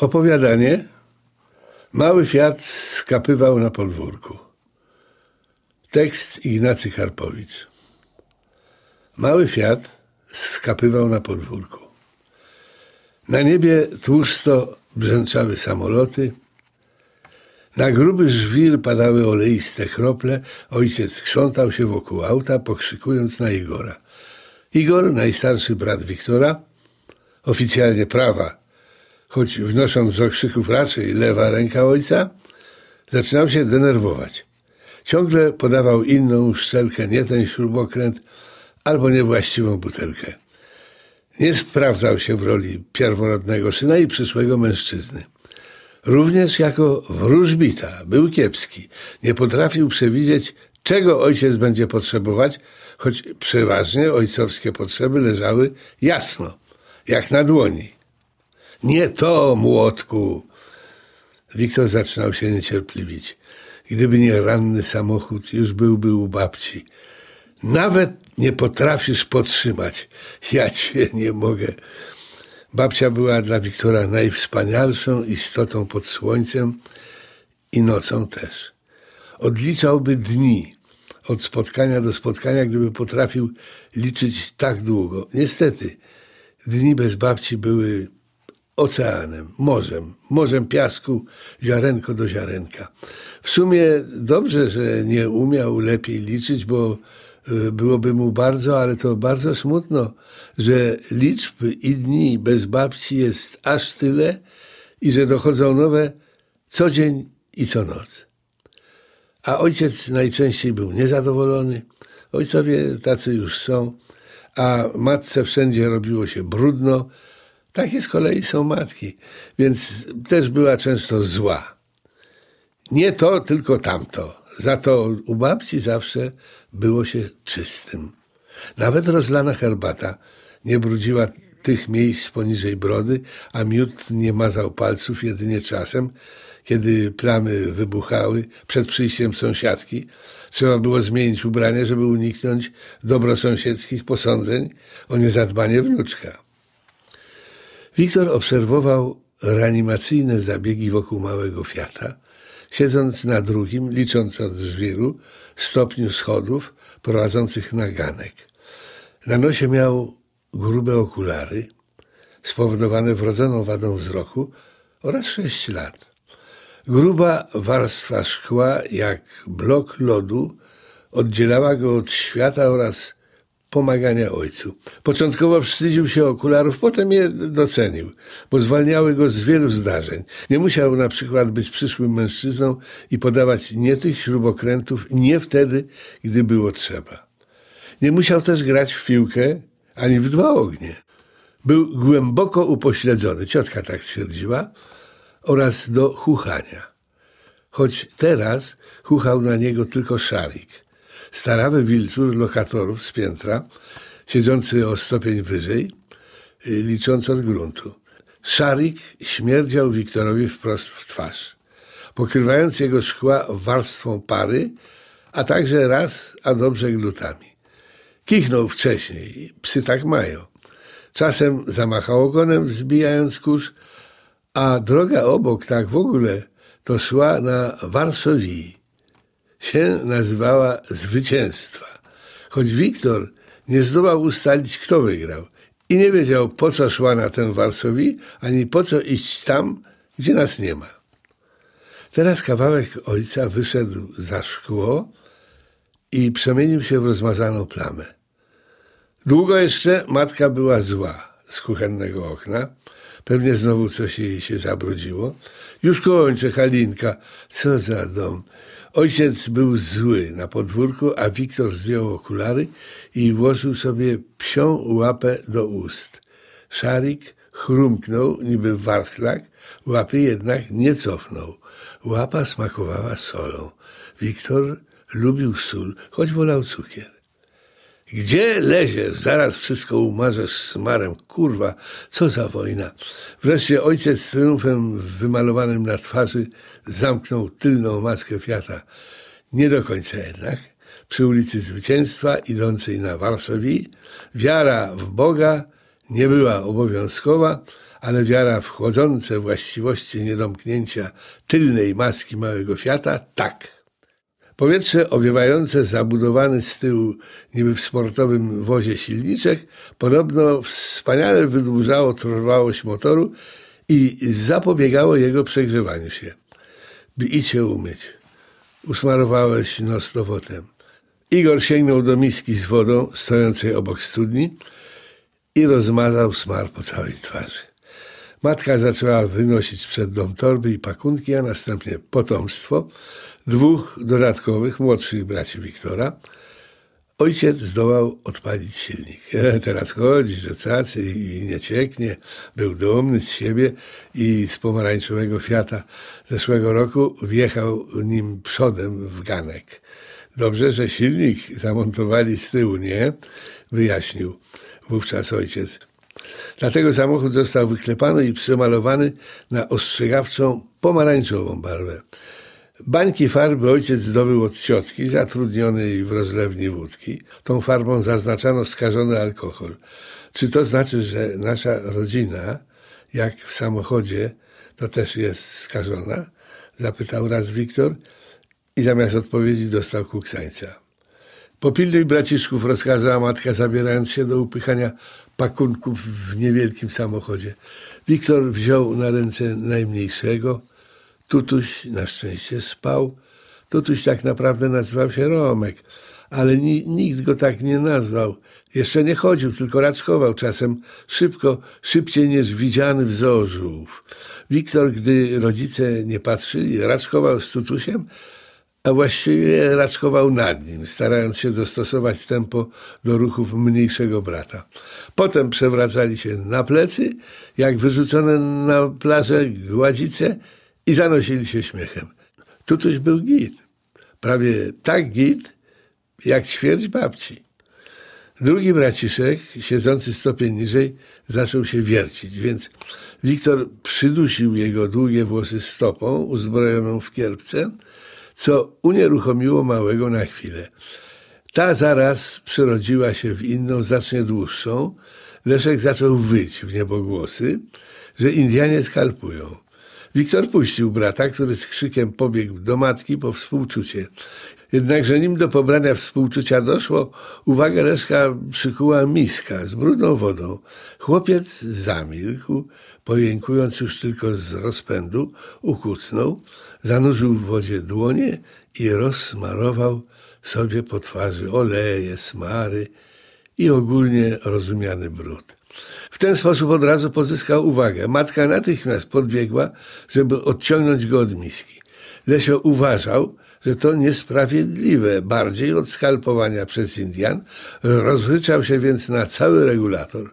Opowiadanie. Mały Fiat skapywał na podwórku. Tekst Ignacy Karpowicz. Mały Fiat skapywał na podwórku. Na niebie tłusto brzęczały samoloty. Na gruby żwir padały oleiste krople. Ojciec krzątał się wokół auta, pokrzykując na Igora. Igor, najstarszy brat Wiktora, oficjalnie prawa choć wnosząc z okrzyków raczej lewa ręka ojca, zaczynał się denerwować. Ciągle podawał inną szczelkę, nie ten śrubokręt, albo niewłaściwą butelkę. Nie sprawdzał się w roli pierworodnego syna i przyszłego mężczyzny. Również jako wróżbita był kiepski. Nie potrafił przewidzieć, czego ojciec będzie potrzebować, choć przeważnie ojcowskie potrzeby leżały jasno, jak na dłoni. Nie to, młotku! Wiktor zaczynał się niecierpliwić. Gdyby nie ranny samochód, już byłby u babci. Nawet nie potrafisz podtrzymać. Ja cię nie mogę. Babcia była dla Wiktora najwspanialszą istotą pod słońcem i nocą też. Odliczałby dni od spotkania do spotkania, gdyby potrafił liczyć tak długo. Niestety, dni bez babci były oceanem, morzem, morzem piasku, ziarenko do ziarenka. W sumie dobrze, że nie umiał lepiej liczyć, bo e, byłoby mu bardzo, ale to bardzo smutno, że liczb i dni bez babci jest aż tyle i że dochodzą nowe co dzień i co noc. A ojciec najczęściej był niezadowolony, ojcowie tacy już są, a matce wszędzie robiło się brudno, takie z kolei są matki, więc też była często zła. Nie to, tylko tamto. Za to u babci zawsze było się czystym. Nawet rozlana herbata nie brudziła tych miejsc poniżej brody, a miód nie mazał palców jedynie czasem, kiedy plamy wybuchały przed przyjściem sąsiadki. Trzeba było zmienić ubranie, żeby uniknąć dobrosąsiedzkich posądzeń o niezadbanie wnuczka. Wiktor obserwował reanimacyjne zabiegi wokół małego Fiata, siedząc na drugim, licząc od żwiru, stopniu schodów prowadzących na ganek. Na nosie miał grube okulary, spowodowane wrodzoną wadą wzroku oraz sześć lat. Gruba warstwa szkła, jak blok lodu, oddzielała go od świata oraz pomagania ojcu. Początkowo wstydził się okularów, potem je docenił, bo zwalniały go z wielu zdarzeń. Nie musiał na przykład być przyszłym mężczyzną i podawać nie tych śrubokrętów nie wtedy, gdy było trzeba. Nie musiał też grać w piłkę ani w dwa ognie. Był głęboko upośledzony, ciotka tak twierdziła, oraz do chuchania. Choć teraz chuchał na niego tylko szarik – starawy wilczur lokatorów z piętra, siedzący o stopień wyżej, y, licząc od gruntu. Szarik śmierdział Wiktorowi wprost w twarz, pokrywając jego szkła warstwą pary, a także raz, a dobrze glutami. Kichnął wcześniej, psy tak mają. Czasem zamachał ogonem, zbijając kurz, a droga obok tak w ogóle to szła na Warszawie się nazywała zwycięstwa. Choć Wiktor nie zdołał ustalić, kto wygrał i nie wiedział, po co szła na tę Warsowi, ani po co iść tam, gdzie nas nie ma. Teraz kawałek ojca wyszedł za szkło i przemienił się w rozmazaną plamę. Długo jeszcze matka była zła z kuchennego okna. Pewnie znowu coś jej się zabrudziło. Już kończę, Halinka. Co za dom. Ojciec był zły na podwórku, a Wiktor zdjął okulary i włożył sobie psią łapę do ust. Szarik chrumknął niby warchlak, łapy jednak nie cofnął. Łapa smakowała solą. Wiktor lubił sól, choć wolał cukier. Gdzie leziesz? Zaraz wszystko umarzesz smarem. Kurwa, co za wojna. Wreszcie ojciec z triumfem wymalowanym na twarzy zamknął tylną maskę Fiata. Nie do końca jednak. Przy ulicy Zwycięstwa, idącej na Warszawii, wiara w Boga nie była obowiązkowa, ale wiara w chodzące właściwości niedomknięcia tylnej maski małego Fiata tak. Powietrze owiewające zabudowany z tyłu niby w sportowym wozie silniczek podobno wspaniale wydłużało trwałość motoru i zapobiegało jego przegrzewaniu się. By i cię umyć. Usmarowałeś nos dowotem. Igor sięgnął do miski z wodą stojącej obok studni i rozmazał smar po całej twarzy. Matka zaczęła wynosić przed dom torby i pakunki, a następnie potomstwo dwóch dodatkowych młodszych braci Wiktora. Ojciec zdołał odpalić silnik. Teraz chodzi, że cacy i nie cieknie. Był dumny z siebie i z pomarańczowego Fiata zeszłego roku wjechał nim przodem w ganek. Dobrze, że silnik zamontowali z tyłu, nie? Wyjaśnił wówczas ojciec. Dlatego samochód został wyklepany i przemalowany na ostrzegawczą pomarańczową barwę. Bańki farby ojciec zdobył od ciotki, zatrudnionej w rozlewni wódki. Tą farbą zaznaczano skażony alkohol. Czy to znaczy, że nasza rodzina, jak w samochodzie, to też jest skażona? Zapytał raz Wiktor i zamiast odpowiedzi dostał kuksańca. Popilnuj braciszków, rozkazała matka, zabierając się do upychania pakunków w niewielkim samochodzie. Wiktor wziął na ręce najmniejszego. Tutuś na szczęście spał. Tutuś tak naprawdę nazywał się Romek, ale nikt go tak nie nazwał. Jeszcze nie chodził, tylko raczkował czasem szybko, szybciej niż widziany wzorzów. Wiktor, gdy rodzice nie patrzyli, raczkował z Tutusiem, a właściwie raczkował nad nim, starając się dostosować tempo do ruchów mniejszego brata. Potem przewracali się na plecy, jak wyrzucone na plażę gładzice i zanosili się śmiechem. Tutuś był git. Prawie tak git, jak ćwierć babci. Drugi braciszek, siedzący stopień niżej, zaczął się wiercić, więc Wiktor przydusił jego długie włosy stopą uzbrojoną w kierpce, co unieruchomiło małego na chwilę. Ta zaraz przerodziła się w inną, znacznie dłuższą. Leszek zaczął wyć w niebogłosy, że Indianie skalpują. Wiktor puścił brata, który z krzykiem pobiegł do matki po współczucie. Jednakże nim do pobrania współczucia doszło, uwagę Leszka przykuła miska z brudną wodą. Chłopiec zamilkł, pojękując już tylko z rozpędu, ukucnął, zanurzył w wodzie dłonie i rozsmarował sobie po twarzy oleje, smary i ogólnie rozumiany brud. W ten sposób od razu pozyskał uwagę. Matka natychmiast podbiegła, żeby odciągnąć go od miski. Lesio uważał, że to niesprawiedliwe, bardziej od skalpowania przez Indian, rozryczał się więc na cały regulator.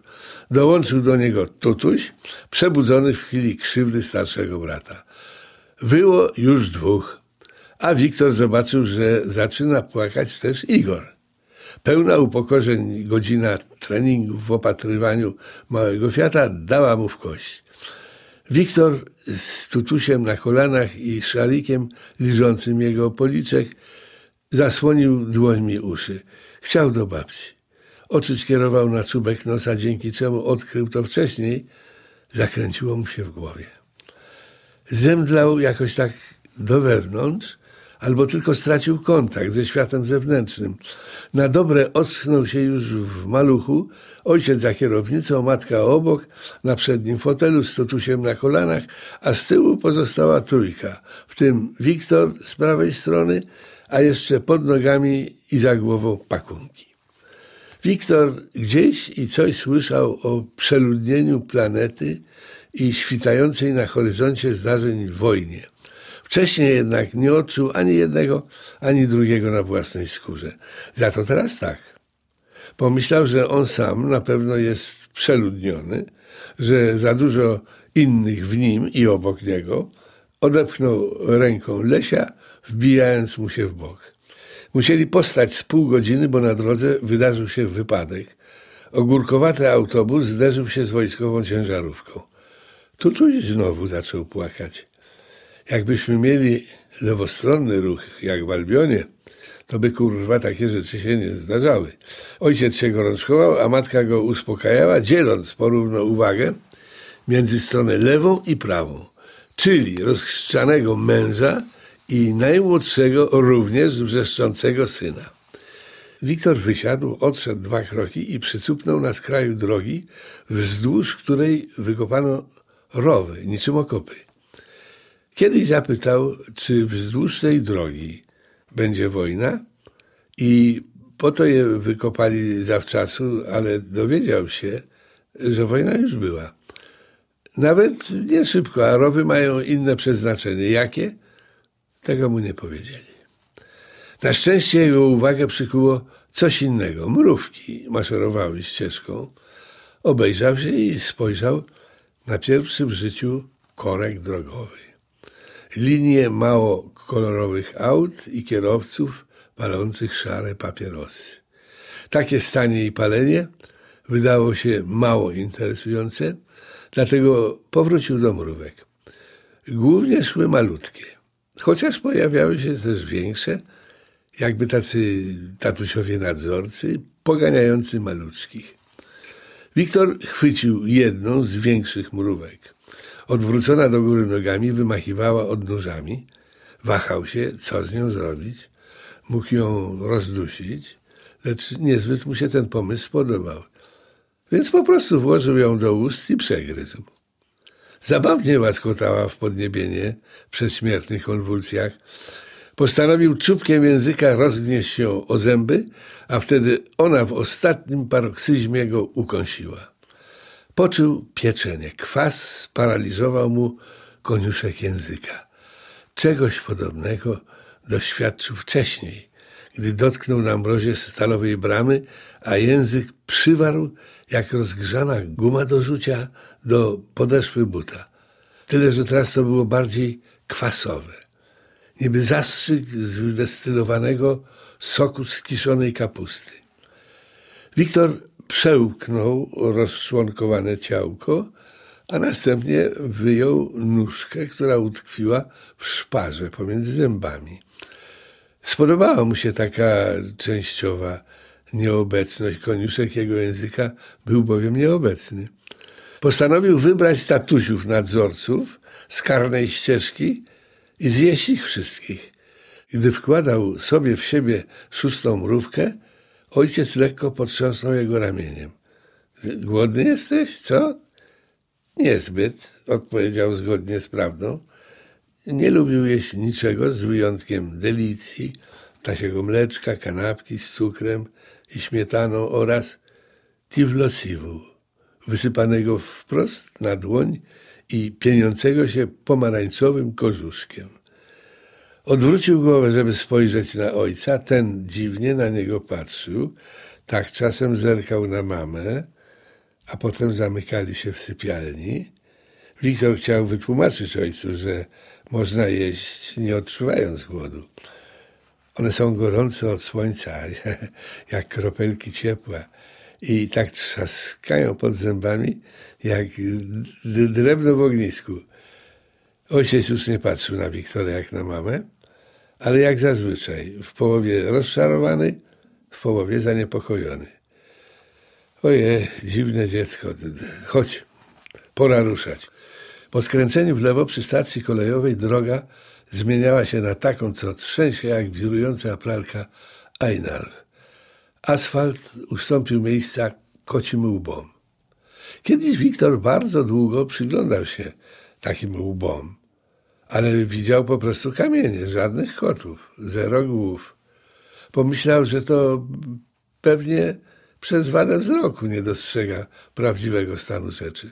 Dołączył do niego tutuś, przebudzony w chwili krzywdy starszego brata. Było już dwóch, a Wiktor zobaczył, że zaczyna płakać też Igor. Pełna upokorzeń godzina treningu w opatrywaniu małego Fiata dała mu w kość. Wiktor z tutusiem na kolanach i szalikiem liżącym jego policzek zasłonił dłońmi uszy. Chciał do babci. Oczy skierował na czubek nosa, dzięki czemu odkrył to wcześniej. Zakręciło mu się w głowie. Zemdlał jakoś tak do wewnątrz, albo tylko stracił kontakt ze światem zewnętrznym. Na dobre ocknął się już w maluchu, ojciec za kierownicą, matka obok, na przednim fotelu z totusiem na kolanach, a z tyłu pozostała trójka, w tym Wiktor z prawej strony, a jeszcze pod nogami i za głową pakunki. Wiktor gdzieś i coś słyszał o przeludnieniu planety i świtającej na horyzoncie zdarzeń wojnie – Wcześniej jednak nie odczuł ani jednego, ani drugiego na własnej skórze. Za to teraz tak. Pomyślał, że on sam na pewno jest przeludniony, że za dużo innych w nim i obok niego. Odepchnął ręką Lesia, wbijając mu się w bok. Musieli postać z pół godziny, bo na drodze wydarzył się wypadek. Ogórkowaty autobus zderzył się z wojskową ciężarówką. Tutuś znowu zaczął płakać. Jakbyśmy mieli lewostronny ruch, jak w Albionie, to by kurwa takie rzeczy się nie zdarzały. Ojciec się gorączkował, a matka go uspokajała, dzieląc porówno uwagę między stronę lewą i prawą, czyli rozchrzczanego męża i najmłodszego, również wrzeszczącego syna. Wiktor wysiadł, odszedł dwa kroki i przycupnął na skraju drogi, wzdłuż której wykopano rowy, niczym okopy. Kiedyś zapytał, czy wzdłuż tej drogi będzie wojna i po to je wykopali zawczasu, ale dowiedział się, że wojna już była. Nawet nie szybko, a rowy mają inne przeznaczenie. Jakie? Tego mu nie powiedzieli. Na szczęście jego uwagę przykuło coś innego. Mrówki maszerowały ścieżką. Obejrzał się i spojrzał na pierwszy w życiu korek drogowy linie mało kolorowych aut i kierowców palących szare papierosy. Takie stanie i palenie wydało się mało interesujące, dlatego powrócił do mrówek. Głównie szły malutkie, chociaż pojawiały się też większe, jakby tacy tatusiowie nadzorcy, poganiający maluczkich. Wiktor chwycił jedną z większych mrówek. Odwrócona do góry nogami, wymachiwała odnóżami. Wahał się, co z nią zrobić. Mógł ją rozdusić, lecz niezbyt mu się ten pomysł podobał, Więc po prostu włożył ją do ust i przegryzł. Zabawnie łaskotała w podniebienie przez śmiertnych konwulsjach. Postanowił czubkiem języka rozgnieść się o zęby, a wtedy ona w ostatnim paroksyzmie go ukąsiła. Poczuł pieczenie. Kwas paraliżował mu koniuszek języka. Czegoś podobnego doświadczył wcześniej, gdy dotknął na mrozie stalowej bramy, a język przywarł, jak rozgrzana guma do rzucia, do podeszwy buta. Tyle, że teraz to było bardziej kwasowe. Niby zastrzyk z wydestylowanego soku z kiszonej kapusty. Wiktor przełknął rozczłonkowane ciałko, a następnie wyjął nóżkę, która utkwiła w szparze pomiędzy zębami. Spodobała mu się taka częściowa nieobecność. Koniuszek jego języka był bowiem nieobecny. Postanowił wybrać tatusiów nadzorców z karnej ścieżki i zjeść ich wszystkich. Gdy wkładał sobie w siebie szóstą mrówkę, Ojciec lekko potrząsnął jego ramieniem. Głodny jesteś, co? Niezbyt, odpowiedział zgodnie z prawdą. Nie lubił jeść niczego z wyjątkiem delicji, tasiego mleczka, kanapki z cukrem i śmietaną oraz tivlosiwu, wysypanego wprost na dłoń i pieniącego się pomarańczowym kożuszkiem. Odwrócił głowę, żeby spojrzeć na ojca. Ten dziwnie na niego patrzył. Tak czasem zerkał na mamę, a potem zamykali się w sypialni. Wiktor chciał wytłumaczyć ojcu, że można jeść nie odczuwając głodu. One są gorące od słońca, jak kropelki ciepła i tak trzaskają pod zębami, jak drewno w ognisku. Ojciec już nie patrzył na Wiktora jak na mamę ale jak zazwyczaj, w połowie rozczarowany, w połowie zaniepokojony. Oje, dziwne dziecko, chodź, pora ruszać. Po skręceniu w lewo przy stacji kolejowej droga zmieniała się na taką, co trzęsie jak wirująca pralka Einar. Asfalt ustąpił miejsca kocim łbom. Kiedyś Wiktor bardzo długo przyglądał się takim łbom ale widział po prostu kamienie, żadnych kotów, zero głów. Pomyślał, że to pewnie przez wadę wzroku nie dostrzega prawdziwego stanu rzeczy.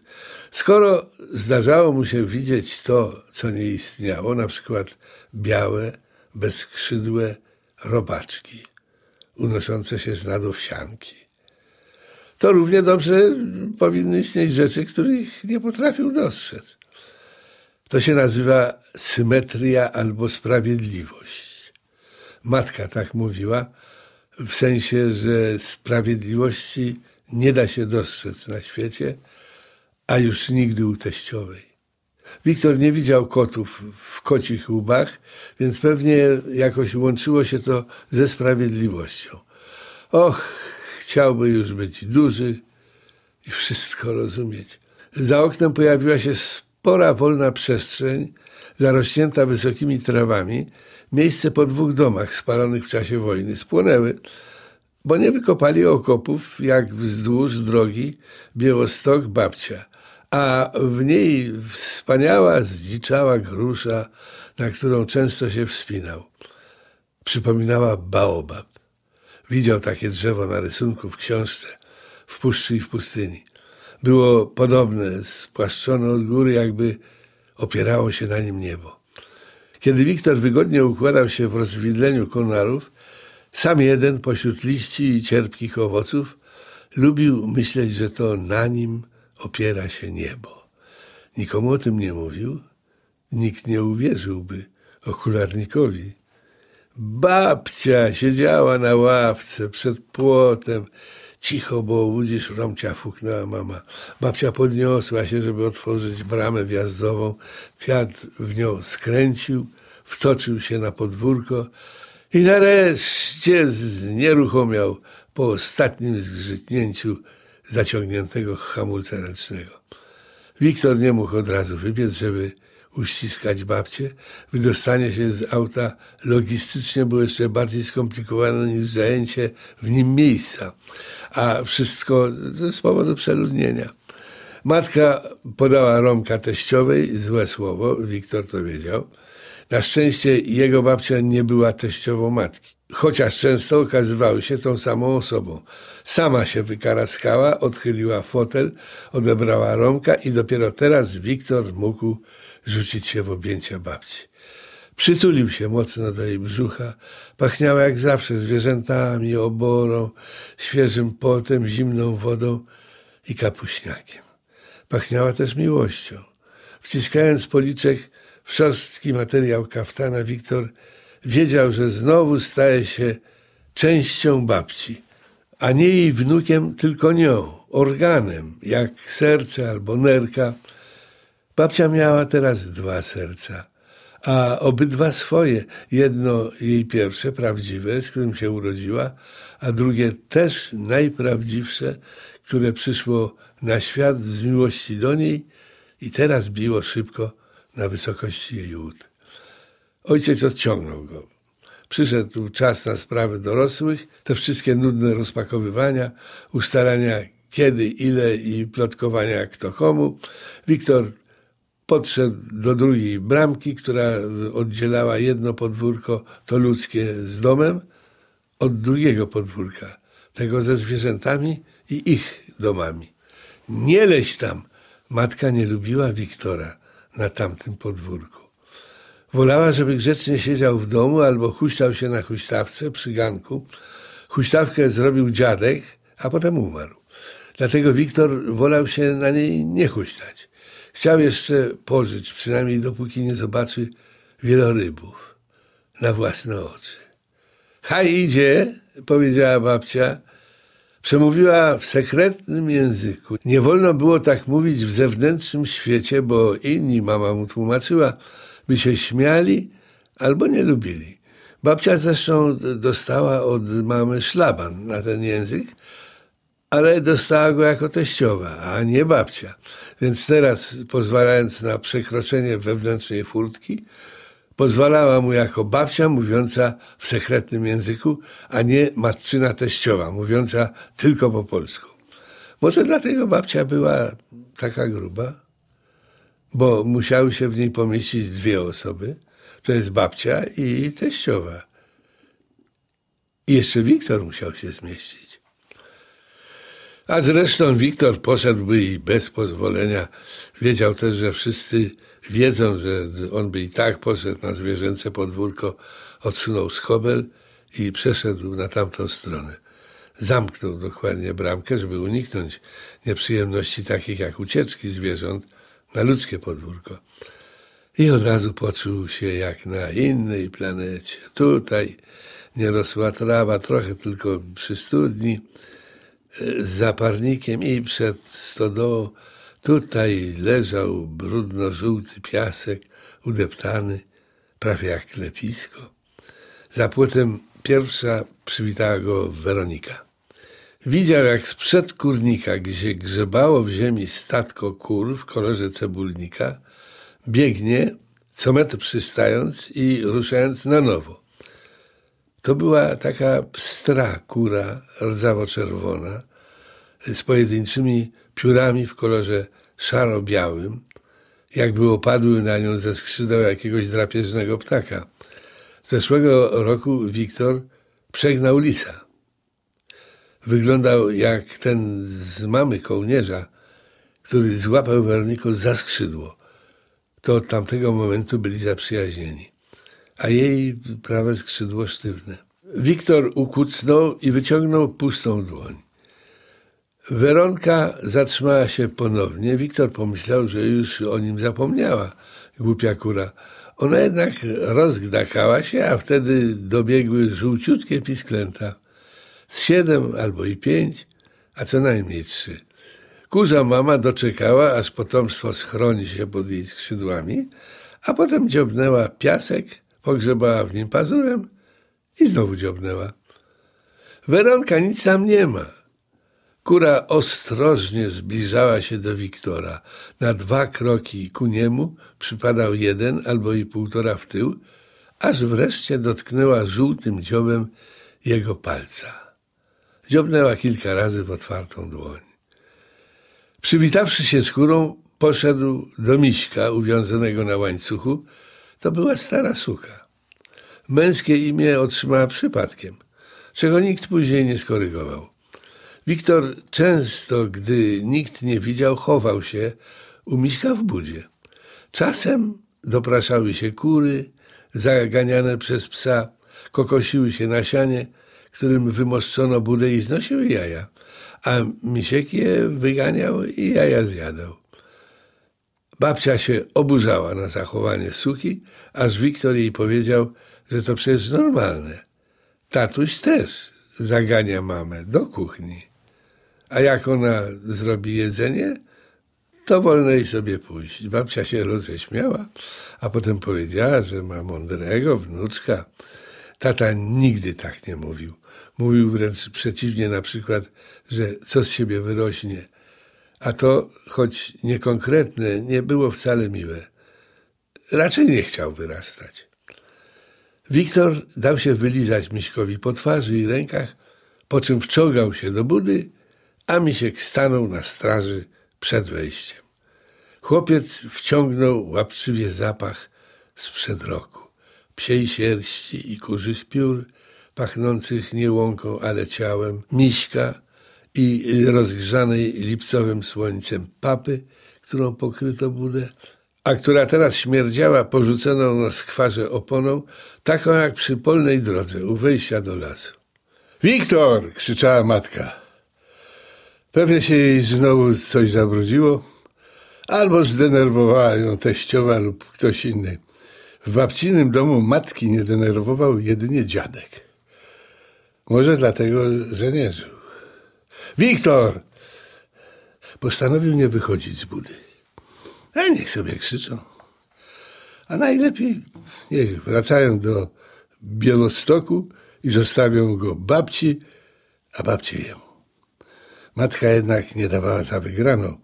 Skoro zdarzało mu się widzieć to, co nie istniało, na przykład białe, bezskrzydłe robaczki unoszące się z nadów to równie dobrze powinny istnieć rzeczy, których nie potrafił dostrzec. To się nazywa symetria albo sprawiedliwość. Matka tak mówiła, w sensie, że sprawiedliwości nie da się dostrzec na świecie, a już nigdy u teściowej. Wiktor nie widział kotów w kocich łbach, więc pewnie jakoś łączyło się to ze sprawiedliwością. Och, chciałby już być duży i wszystko rozumieć. Za oknem pojawiła się spora wolna przestrzeń zarośnięta wysokimi trawami, miejsce po dwóch domach spalonych w czasie wojny spłonęły, bo nie wykopali okopów jak wzdłuż drogi Białostok-Babcia, a w niej wspaniała zdziczała grusza, na którą często się wspinał. Przypominała baobab. Widział takie drzewo na rysunku w książce w puszczy i w pustyni było podobne, spłaszczone od góry, jakby opierało się na nim niebo. Kiedy Wiktor wygodnie układał się w rozwidleniu konarów, sam jeden pośród liści i cierpkich owoców lubił myśleć, że to na nim opiera się niebo. Nikomu o tym nie mówił, nikt nie uwierzyłby okularnikowi. Babcia siedziała na ławce przed płotem, Cicho, bo łudzisz, Romcia, fuknęła mama. Babcia podniosła się, żeby otworzyć bramę wjazdową. Fiat w nią skręcił, wtoczył się na podwórko i nareszcie znieruchomiał po ostatnim zgrzytnięciu zaciągniętego hamulca ręcznego. Wiktor nie mógł od razu wybiec, żeby uściskać babcie. Wydostanie się z auta logistycznie było jeszcze bardziej skomplikowane niż zajęcie w nim miejsca, a wszystko z powodu przeludnienia. Matka podała Romka teściowej, złe słowo, Wiktor to wiedział. Na szczęście jego babcia nie była teściową matki, chociaż często okazywały się tą samą osobą. Sama się wykaraskała, odchyliła fotel, odebrała Romka i dopiero teraz Wiktor mógł rzucić się w objęcia babci. Przytulił się mocno do jej brzucha. Pachniała jak zawsze zwierzętami, oborą, świeżym potem, zimną wodą i kapuśniakiem. Pachniała też miłością. Wciskając policzek w szorstki materiał kaftana, Wiktor wiedział, że znowu staje się częścią babci, a nie jej wnukiem, tylko nią, organem, jak serce albo nerka – Babcia miała teraz dwa serca, a obydwa swoje. Jedno jej pierwsze, prawdziwe, z którym się urodziła, a drugie też najprawdziwsze, które przyszło na świat z miłości do niej i teraz biło szybko na wysokości jej łód. Ojciec odciągnął go. Przyszedł czas na sprawy dorosłych, te wszystkie nudne rozpakowywania, ustalania kiedy, ile i plotkowania kto komu. Wiktor podszedł do drugiej bramki, która oddzielała jedno podwórko, to ludzkie z domem, od drugiego podwórka, tego ze zwierzętami i ich domami. Nie leś tam! Matka nie lubiła Wiktora na tamtym podwórku. Wolała, żeby grzecznie siedział w domu albo huśtał się na huśtawce przy ganku. Huśtawkę zrobił dziadek, a potem umarł. Dlatego Wiktor wolał się na niej nie huśtać. Chciał jeszcze pożyć, przynajmniej dopóki nie zobaczy wielorybów na własne oczy. Haj idzie, powiedziała babcia. Przemówiła w sekretnym języku. Nie wolno było tak mówić w zewnętrznym świecie, bo inni, mama mu tłumaczyła, by się śmiali albo nie lubili. Babcia zresztą dostała od mamy szlaban na ten język, ale dostała go jako teściowa, a nie babcia. Więc teraz, pozwalając na przekroczenie wewnętrznej furtki, pozwalała mu jako babcia mówiąca w sekretnym języku, a nie matczyna teściowa mówiąca tylko po polsku. Może dlatego babcia była taka gruba, bo musiały się w niej pomieścić dwie osoby. To jest babcia i teściowa. I jeszcze Wiktor musiał się zmieścić. A zresztą Wiktor poszedłby i bez pozwolenia. Wiedział też, że wszyscy wiedzą, że on by i tak poszedł na zwierzęce podwórko, odsunął schobel i przeszedł na tamtą stronę. Zamknął dokładnie bramkę, żeby uniknąć nieprzyjemności takich jak ucieczki zwierząt na ludzkie podwórko. I od razu poczuł się jak na innej planecie. Tutaj nie rosła trawa, trochę tylko przy studni z zaparnikiem i przed stodołą. Tutaj leżał brudno-żółty piasek, udeptany, prawie jak klepisko. Za płotem pierwsza przywitała go Weronika. Widział, jak sprzed kurnika, gdzie grzebało w ziemi statko kur w kolorze cebulnika, biegnie, co metr przystając i ruszając na nowo. To była taka pstra kura rdzawo-czerwona z pojedynczymi piórami w kolorze szaro-białym, jakby opadły na nią ze skrzydeł jakiegoś drapieżnego ptaka. Zeszłego roku Wiktor przegnał lisa. Wyglądał jak ten z mamy kołnierza, który złapał Werniko za skrzydło. To od tamtego momentu byli zaprzyjaźnieni a jej prawe skrzydło sztywne. Wiktor ukucnął i wyciągnął pustą dłoń. Weronka zatrzymała się ponownie. Wiktor pomyślał, że już o nim zapomniała, głupia kura. Ona jednak rozgdakała się, a wtedy dobiegły żółciutkie pisklęta. Z siedem albo i pięć, a co najmniej trzy. Kurza mama doczekała, aż potomstwo schroni się pod jej skrzydłami, a potem dziobnęła piasek Pogrzebała w nim pazurem i znowu dziobnęła. Weronka nic tam nie ma. Kura ostrożnie zbliżała się do Wiktora. Na dwa kroki ku niemu przypadał jeden albo i półtora w tył, aż wreszcie dotknęła żółtym dziobem jego palca. Dziobnęła kilka razy w otwartą dłoń. Przywitawszy się z kurą, poszedł do miśka uwiązanego na łańcuchu, to była stara suka. Męskie imię otrzymała przypadkiem, czego nikt później nie skorygował. Wiktor często, gdy nikt nie widział, chował się u Miśka w budzie. Czasem dopraszały się kury, zaganiane przez psa, kokosiły się nasianie, którym wymoszczono budę i znosiły jaja, a misiek je wyganiał i jaja zjadał. Babcia się oburzała na zachowanie suki, aż Wiktor jej powiedział, że to przecież normalne. Tatuś też zagania mamę do kuchni. A jak ona zrobi jedzenie, to wolno jej sobie pójść. Babcia się roześmiała, a potem powiedziała, że ma mądrego wnuczka. Tata nigdy tak nie mówił. Mówił wręcz przeciwnie, na przykład, że co z siebie wyrośnie, a to, choć niekonkretne, nie było wcale miłe. Raczej nie chciał wyrastać. Wiktor dał się wylizać Miśkowi po twarzy i rękach, po czym wciągał się do budy, a Misiek stanął na straży przed wejściem. Chłopiec wciągnął łapczywie zapach sprzed roku. Psiej sierści i kurzych piór, pachnących nie łąką, ale ciałem, miśka, i rozgrzanej lipcowym słońcem papy, którą pokryto budę, a która teraz śmierdziała porzuconą na skwarze oponą, taką jak przy polnej drodze u wejścia do lasu. Wiktor! krzyczała matka. Pewnie się jej znowu coś zabrudziło, albo zdenerwowała ją teściowa lub ktoś inny. W babcinym domu matki nie denerwował jedynie dziadek. Może dlatego, że nie żył. Wiktor! Postanowił nie wychodzić z budy. A e, niech sobie krzyczą. A najlepiej niech wracają do Białostoku i zostawią go babci, a babcie jemu. Matka jednak nie dawała za wygraną.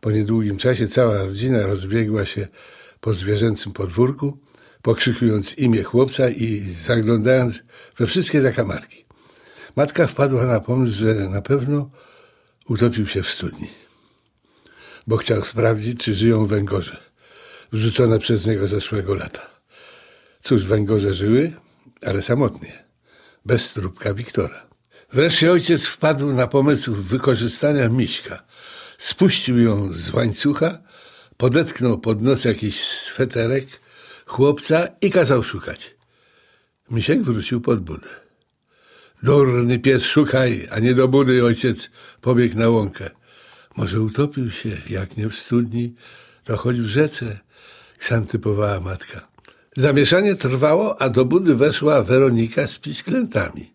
Po niedługim czasie cała rodzina rozbiegła się po zwierzęcym podwórku, pokrzykując imię chłopca i zaglądając we wszystkie zakamarki. Matka wpadła na pomysł, że na pewno utopił się w studni, bo chciał sprawdzić, czy żyją węgorze, wrzucone przez niego zeszłego lata. Cóż, węgorze żyły, ale samotnie, bez trupka Wiktora. Wreszcie ojciec wpadł na pomysł wykorzystania miśka. Spuścił ją z łańcucha, podetknął pod nos jakiś sweterek chłopca i kazał szukać. Misiek wrócił pod budę. Durny pies, szukaj, a nie do budy, ojciec pobiegł na łąkę. Może utopił się, jak nie w studni, to choć w rzece, ksantypowała matka. Zamieszanie trwało, a do budy weszła Weronika z pisklętami.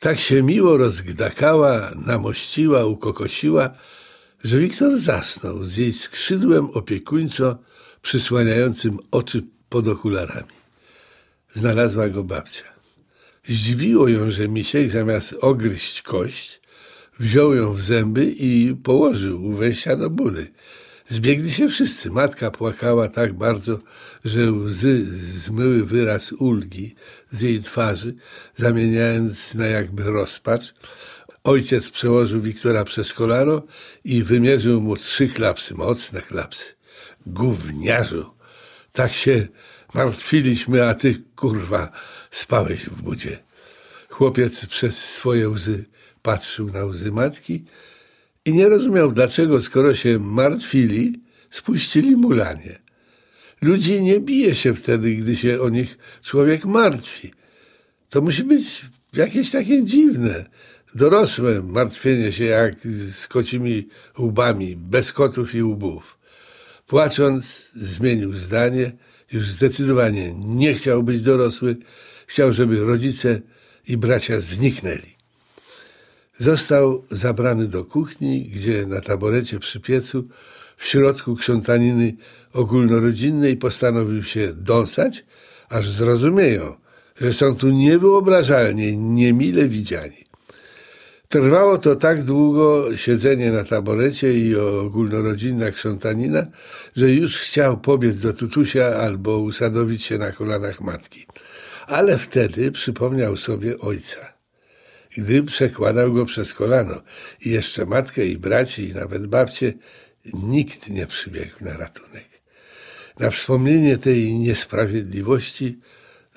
Tak się miło rozgdakała, namościła, ukokosiła, że Wiktor zasnął z jej skrzydłem opiekuńczo przysłaniającym oczy pod okularami. Znalazła go babcia. Zdziwiło ją, że misiek zamiast ogryźć kość, wziął ją w zęby i położył u wejścia do budy. Zbiegli się wszyscy. Matka płakała tak bardzo, że łzy zmyły wyraz ulgi z jej twarzy, zamieniając na jakby rozpacz. Ojciec przełożył Wiktora przez kolano i wymierzył mu trzy klapsy, mocne klapsy. Gówniarzu! Tak się Martwiliśmy, a ty, kurwa, spałeś w budzie. Chłopiec przez swoje łzy patrzył na łzy matki i nie rozumiał, dlaczego, skoro się martwili, spuścili mu lanie. Ludzi nie bije się wtedy, gdy się o nich człowiek martwi. To musi być jakieś takie dziwne, dorosłe martwienie się jak z kocimi łbami, bez kotów i łbów. Płacząc, zmienił zdanie – już zdecydowanie nie chciał być dorosły, chciał, żeby rodzice i bracia zniknęli. Został zabrany do kuchni, gdzie na taborecie przy piecu w środku krzątaniny ogólnorodzinnej postanowił się dąsać, aż zrozumieją, że są tu niewyobrażalnie niemile widziani. Trwało to tak długo siedzenie na taborecie i ogólnorodzinna krzątanina, że już chciał pobiec do tutusia albo usadowić się na kolanach matki. Ale wtedy przypomniał sobie ojca. Gdy przekładał go przez kolano i jeszcze matkę i braci i nawet babcie, nikt nie przybiegł na ratunek. Na wspomnienie tej niesprawiedliwości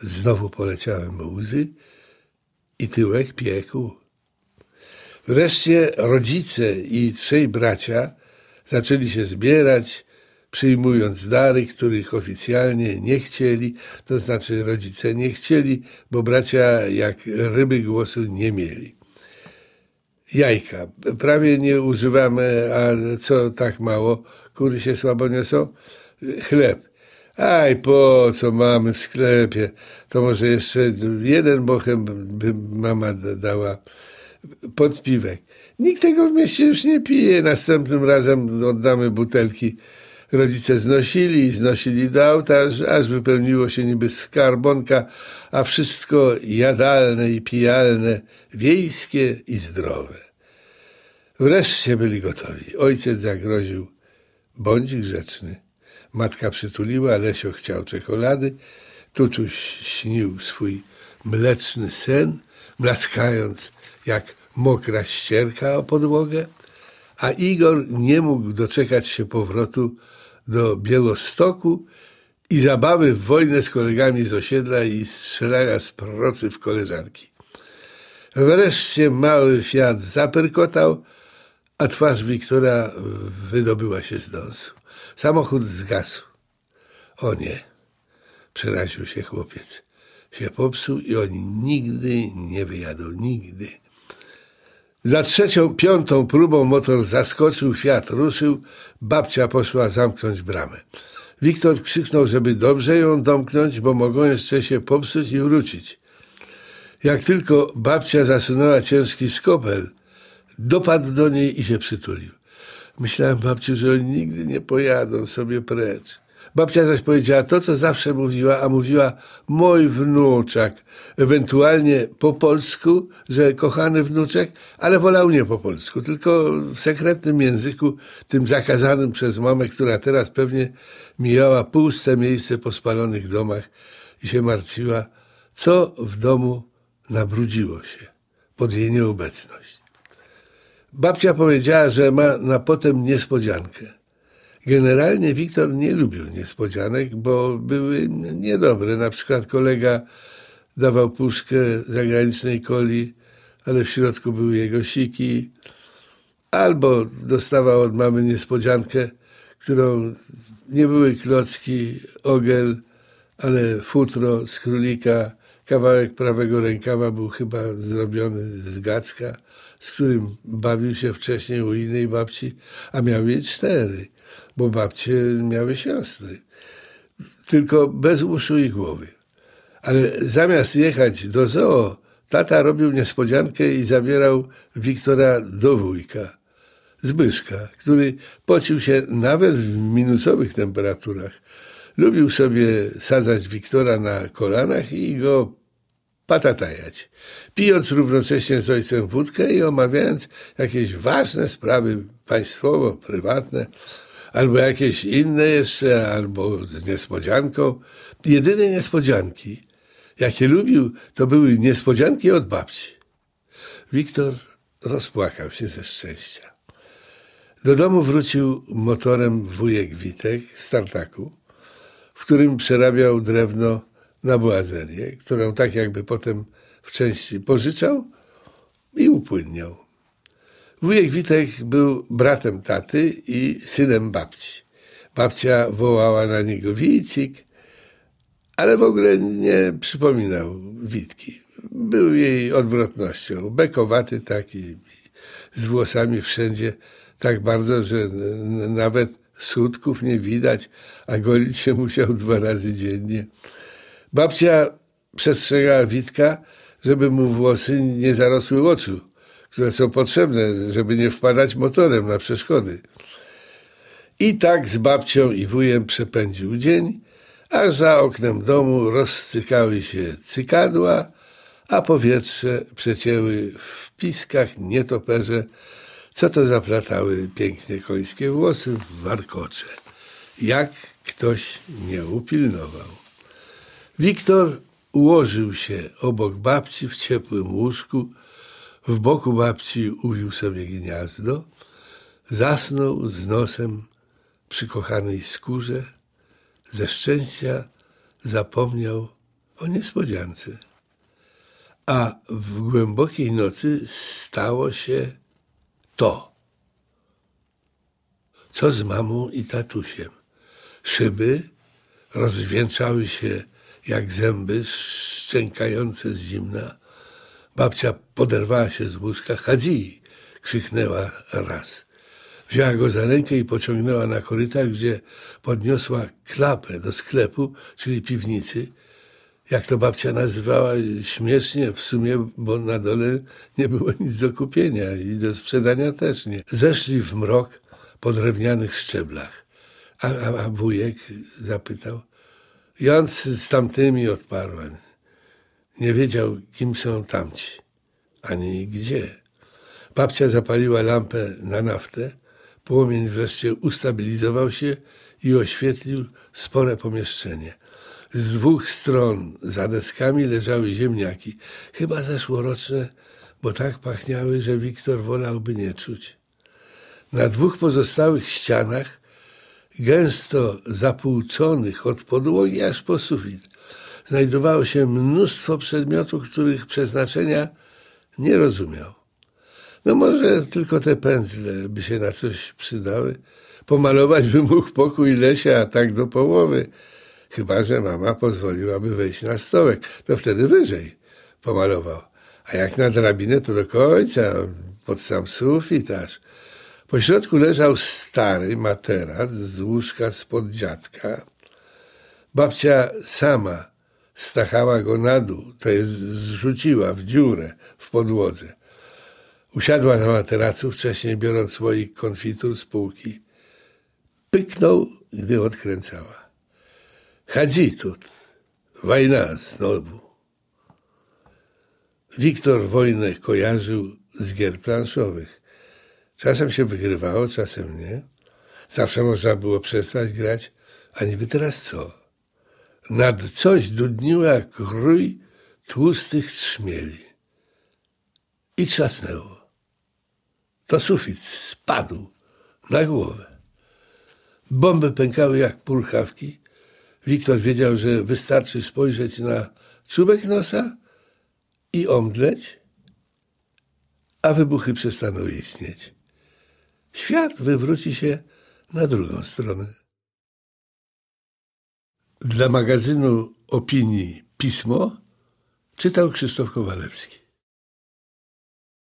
znowu poleciałem łzy i tyłek piekł. Wreszcie rodzice i trzej bracia zaczęli się zbierać, przyjmując dary, których oficjalnie nie chcieli, to znaczy rodzice nie chcieli, bo bracia jak ryby głosu nie mieli. Jajka. Prawie nie używamy, a co tak mało, kury się słabo niosą. Chleb. Aj, po co mamy w sklepie? To może jeszcze jeden bochem by mama dała pod piwek. Nikt tego w mieście już nie pije. Następnym razem oddamy butelki. Rodzice znosili i znosili do auta, aż, wypełniło się niby skarbonka, a wszystko jadalne i pijalne, wiejskie i zdrowe. Wreszcie byli gotowi. Ojciec zagroził, bądź grzeczny. Matka przytuliła, Lesio chciał czekolady. Tutuś śnił swój mleczny sen, blaskając jak mokra ścierka o podłogę, a Igor nie mógł doczekać się powrotu do Bielostoku i zabawy w wojnę z kolegami z osiedla i strzelania z prorocy w koleżanki. Wreszcie mały Fiat zaperkotał, a twarz Wiktora wydobyła się z dąsu. Samochód zgasł. O nie, przeraził się chłopiec. Się popsuł i oni nigdy nie wyjadą, nigdy. Za trzecią, piątą próbą motor zaskoczył, Fiat ruszył, babcia poszła zamknąć bramę. Wiktor krzyknął, żeby dobrze ją domknąć, bo mogą jeszcze się popsuć i wrócić. Jak tylko babcia zasunęła ciężki skopel, dopadł do niej i się przytulił. Myślałem, babciu, że oni nigdy nie pojadą sobie precz. Babcia zaś powiedziała to, co zawsze mówiła, a mówiła mój wnuczek, ewentualnie po polsku, że kochany wnuczek, ale wolał nie po polsku, tylko w sekretnym języku, tym zakazanym przez mamę, która teraz pewnie mijała puste miejsce po spalonych domach i się martwiła, co w domu nabrudziło się pod jej nieobecność. Babcia powiedziała, że ma na potem niespodziankę. Generalnie Wiktor nie lubił niespodzianek, bo były niedobre. Na przykład kolega dawał puszkę zagranicznej coli, ale w środku były jego siki. Albo dostawał od mamy niespodziankę, którą nie były klocki, ogel, ale futro z królika. Kawałek prawego rękawa był chyba zrobiony z gacka, z którym bawił się wcześniej u innej babci, a miał mieć cztery bo babcie miały siostry. Tylko bez uszu i głowy. Ale zamiast jechać do zoo, tata robił niespodziankę i zabierał Wiktora do wujka. Zbyszka, który pocił się nawet w minusowych temperaturach. Lubił sobie sadzać Wiktora na kolanach i go patatajać, pijąc równocześnie z ojcem wódkę i omawiając jakieś ważne sprawy państwowo-prywatne albo jakieś inne jeszcze, albo z niespodzianką. Jedyne niespodzianki, jakie lubił, to były niespodzianki od babci. Wiktor rozpłakał się ze szczęścia. Do domu wrócił motorem wujek Witek z tartaku, w którym przerabiał drewno na błazerię, którą tak jakby potem w części pożyczał i upłynniał. Wujek Witek był bratem taty i synem babci. Babcia wołała na niego Wicik, ale w ogóle nie przypominał Witki. Był jej odwrotnością. Bekowaty taki, z włosami wszędzie tak bardzo, że nawet sutków nie widać, a golić się musiał dwa razy dziennie. Babcia przestrzegała Witka, żeby mu włosy nie zarosły oczu które są potrzebne, żeby nie wpadać motorem na przeszkody. I tak z babcią i wujem przepędził dzień, aż za oknem domu rozcykały się cykadła, a powietrze przecięły w piskach nietoperze, co to zaplatały pięknie końskie włosy w warkocze. Jak ktoś nie upilnował. Wiktor ułożył się obok babci w ciepłym łóżku, w boku babci uwił sobie gniazdo, zasnął z nosem przy kochanej skórze, ze szczęścia zapomniał o niespodziance. A w głębokiej nocy stało się to. Co z mamą i tatusiem? Szyby rozwięczały się jak zęby szczękające z zimna Babcia poderwała się z łóżka. Hadzi! krzyknęła raz. Wzięła go za rękę i pociągnęła na korytarz, gdzie podniosła klapę do sklepu, czyli piwnicy. Jak to babcia nazywała śmiesznie, w sumie, bo na dole nie było nic do kupienia i do sprzedania też nie. Zeszli w mrok po drewnianych szczeblach. A, a, a wujek zapytał. Jąc z tamtymi odparłem. Nie wiedział, kim są tamci, ani gdzie. Babcia zapaliła lampę na naftę, płomień wreszcie ustabilizował się i oświetlił spore pomieszczenie. Z dwóch stron za deskami leżały ziemniaki, chyba zeszłoroczne, bo tak pachniały, że Wiktor wolałby nie czuć. Na dwóch pozostałych ścianach, gęsto zapłuczonych od podłogi aż po sufit, znajdowało się mnóstwo przedmiotów, których przeznaczenia nie rozumiał. No może tylko te pędzle by się na coś przydały. Pomalować by mógł pokój Lesia, a tak do połowy. Chyba, że mama pozwoliłaby wejść na stołek. To wtedy wyżej pomalował. A jak na drabinę, to do końca, pod sam sufit aż. Po środku leżał stary materac z łóżka spod dziadka. Babcia sama stachała go na dół, to jest zrzuciła w dziurę w podłodze. Usiadła na materacu, wcześniej biorąc słoik konfitur z półki. Pyknął, gdy odkręcała. Hadzitut, wajna znowu. Wiktor wojnę kojarzył z gier planszowych. Czasem się wygrywało, czasem nie. Zawsze można było przestać grać, a niby teraz co? Nad coś dudniła krój tłustych trzmieli. I trzasnęło. To sufit spadł na głowę. Bomby pękały jak pulchawki. Wiktor wiedział, że wystarczy spojrzeć na czubek nosa i omdleć, a wybuchy przestaną istnieć. Świat wywróci się na drugą stronę dla magazynu opinii Pismo czytał Krzysztof Kowalewski.